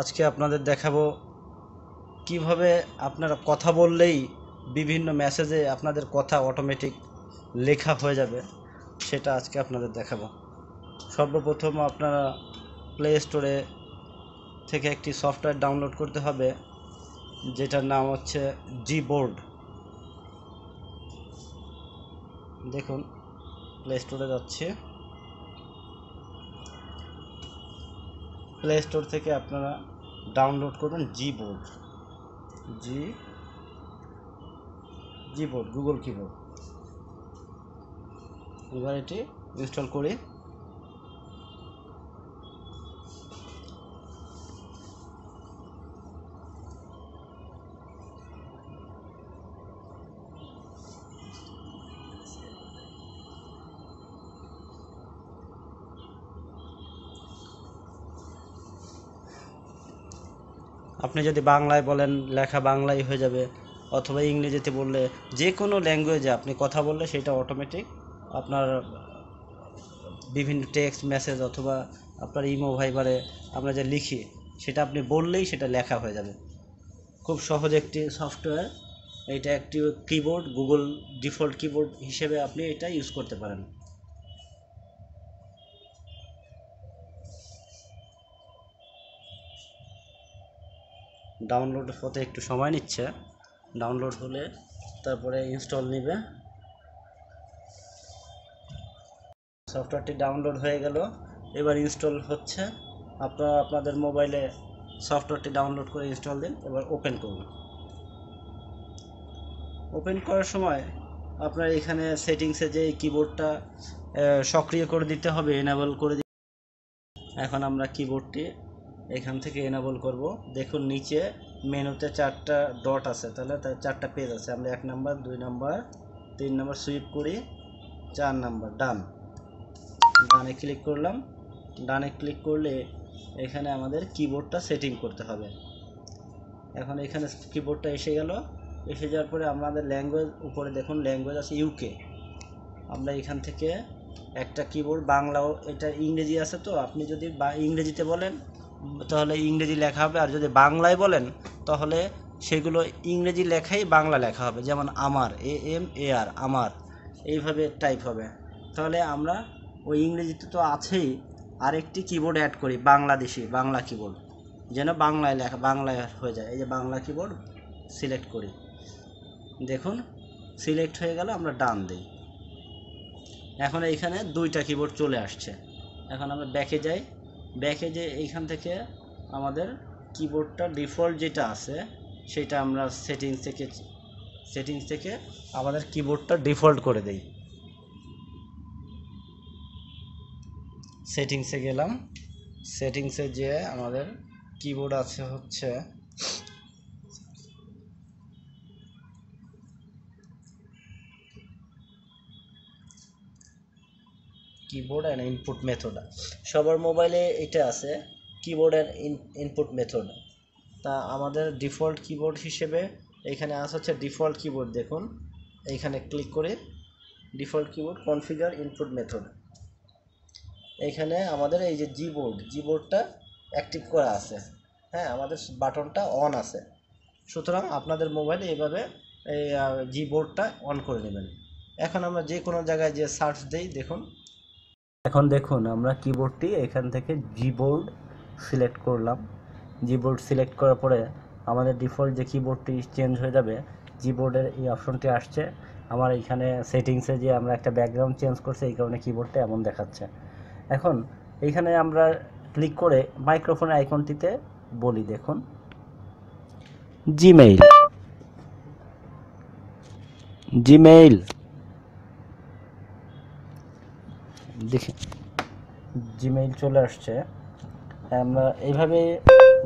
আজকে আপনাদের দেখাবো কিভাবে আপনারা কথা বললেই বিভিন্ন মেসেজে আপনাদের কথা অটোমেটিক লেখা হয়ে যাবে সেটা আজকে আপনাদের দেখাবো সর্বপ্রথম আপনারা প্লে স্টোরে থেকে একটি সফটওয়্যার ডাউনলোড করতে হবে যেটার নাম হচ্ছে জি বোর্ড দেখুন প্লে স্টোরে যাচ্ছে প্লে স্টোর থেকে আপনারা ডাউনলোড করবেন Gboard G Gboard Google keyboard এবার এটি ইনস্টল করে আপনি যদি বাংলায় বলেন লেখা বাংলাই হয়ে যাবে অথবা ইংরেজিতে বললে যে কোনো ল্যাঙ্গুয়েজে আপনি কথা বললে সেটা অটোমেটিক আপনার বিভিন্ন টেক্সট মেসেজ অথবা আপনার ইমো ভাইবারে আমরা যে লিখি সেটা আপনি বললেই সেটা লেখা হয়ে যাবে খুব সহজ একটি সফটওয়্যার এটা একটি কিবোর্ড গুগল ডিফল্ট কিবোর্ড হিসেবে আপনি এটা ইউজ করতে পারেন ডাউনলোড হতে একটু সময় নিচ্ছে ডাউনলোড হলে তারপরে ইনস্টল নেবে সফটওয়্যারটি ডাউনলোড হয়ে গেল এবার ইনস্টল হচ্ছে আপনারা আপনাদের মোবাইলে সফটওয়্যারটি ডাউনলোড করে ইনস্টল দিন এবার ওপেন করুন ওপেন করার সময় আপনার এখানে সেটিংসে যে কিবোর্ডটা সক্রিয় করে দিতে হবে এনাবল করে দিতে এখন আমরা কিবোর্ডটি এখান থেকে এনাবল করব দেখুন নিচে মেনুতে চারটা ডট আছে তাহলে তার চারটা পেজ আছে আমরা এক নাম্বার দুই নাম্বার তিন নাম্বার সুইপ করি চার নাম্বার ডান ডানে ক্লিক করলাম ডানে ক্লিক করলে এখানে আমাদের কিবোর্ডটা সেটিং করতে হবে এখন এখানে কিবোর্ডটা এসে গেল এসে যাওয়ার পরে আমাদের ল্যাঙ্গুয়েজ উপরে দেখুন ল্যাঙ্গুয়েজ আছে ইউকে আমরা এখান থেকে একটা কিবোর্ড বাংলাও এটা ইংরেজি আছে তো আপনি যদি বা ইংরেজিতে বলেন তাহলে ইংরেজি লেখা হবে আর যদি বাংলায় বলেন তাহলে সেগুলো ইংরেজি লেখাই বাংলা লেখা হবে যেমন আমার এ এম এ আর আমার এইভাবে টাইপ হবে তাহলে আমরা ওই ইংরেজিতে তো আছেই আরেকটি কিবোর্ড অ্যাড করি বাংলাদেশি বাংলা কিবোর্ড যেন বাংলায় লেখা বাংলায় হয়ে যায় এই যে বাংলা কিবোর্ড সিলেক্ট করি দেখুন সিলেক্ট হয়ে গেল আমরা ডান দিই এখন এইখানে দুইটা কিবোর্ড চলে আসছে এখন আমরা ব্যাকে যাই ব্যাকে যে এইখান থেকে আমাদের কিবোর্ডটা ডিফল্ট যেটা আছে সেটা আমরা সেটিংস থেকে সেটিংস থেকে আমাদের কিবোর্ডটা ডিফল্ট করে দেই সেটিংসে গেলাম সেটিংসে যে আমাদের কিবোর্ড আছে হচ্ছে কিবোর্ড অ্যান্ড ইনপুট মেথড সবার মোবাইলে এটা আছে কিবোর্ড অ্যান্ড ইনপুট মেথড তা আমাদের ডিফল্ট কিবোর্ড হিসেবে এখানে আস হচ্ছে ডিফল্ট কিবোর্ড দেখুন এইখানে ক্লিক করে default keyboard configure input method এখানে আমাদের এই যে জি বোর্ড জি বোর্ডটা অ্যাক্টিভ করা আছে হ্যাঁ আমাদের বাটনটা অন আছে সুতরাং আপনাদের মোবাইলে এইভাবে এই জি বোর্ডটা অন করে নেবেন এখন আমরা যে কোনো জায়গায় যে সার্চ দেই দেখুন এখন দেখুন আমরা কিবোর্ডটি এখান থেকে জিবোর্ড সিলেক্ট করলাম জিবোর্ড সিলেক্ট করার পরে আমাদের ডিফল্ট যে কিবোর্ডটি চেঞ্জ হয়ে যাবে জিবোর্ডের এই অপশনটি আসছে আমার এখানে সেটিংসে যে আমরা একটা ব্যাকগ্রাউন্ড চেঞ্জ করছি এই কারণে কিবোর্ডটা এমন দেখাচ্ছে এখন এইখানে আমরা ক্লিক করে মাইক্রোফোনের আইকনটিতে বলি দেখুন জিমেইল জিমেইল দেখি জিমেইল চলে আসছে আমরা এইভাবে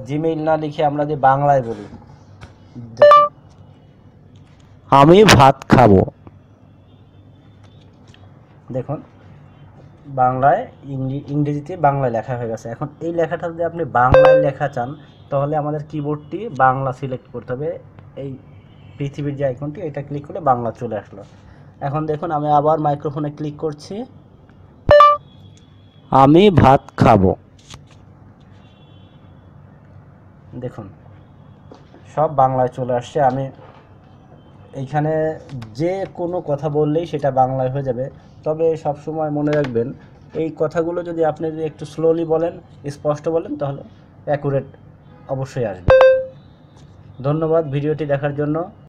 জিমেইল না লিখে আমরা যে বাংলায় বলি আমি ভাত খাবো দেখুন বাংলায় ইংরেজিতে বাংলায় লেখা হয়ে গেছে এখন এই লেখাটা যদি আপনি বাংলায় লেখা চান তাহলে আমাদের কিবোর্ডটি বাংলা সিলেক্ট করতে হবে এই পৃথিবীর যে আইকনটি এটা ক্লিক করে বাংলা চলে আসলো এখন দেখুন আমি আবার মাইক্রোফোনে ক্লিক করছি আমি ভাত খাব দেখুন সব বাংলায় চলে আসছে আমি এইখানে যে কোনো কথা বললেই সেটা বাংলায় হয়ে যাবে তবে সব সময় মনে রাখবেন এই কথাগুলো যদি আপনি যদি একটু স্লোলি বলেন স্পষ্ট বলেন তাহলে অ্যাকুরেট অবশ্যই আসবে ধন্যবাদ ভিডিওটি দেখার জন্য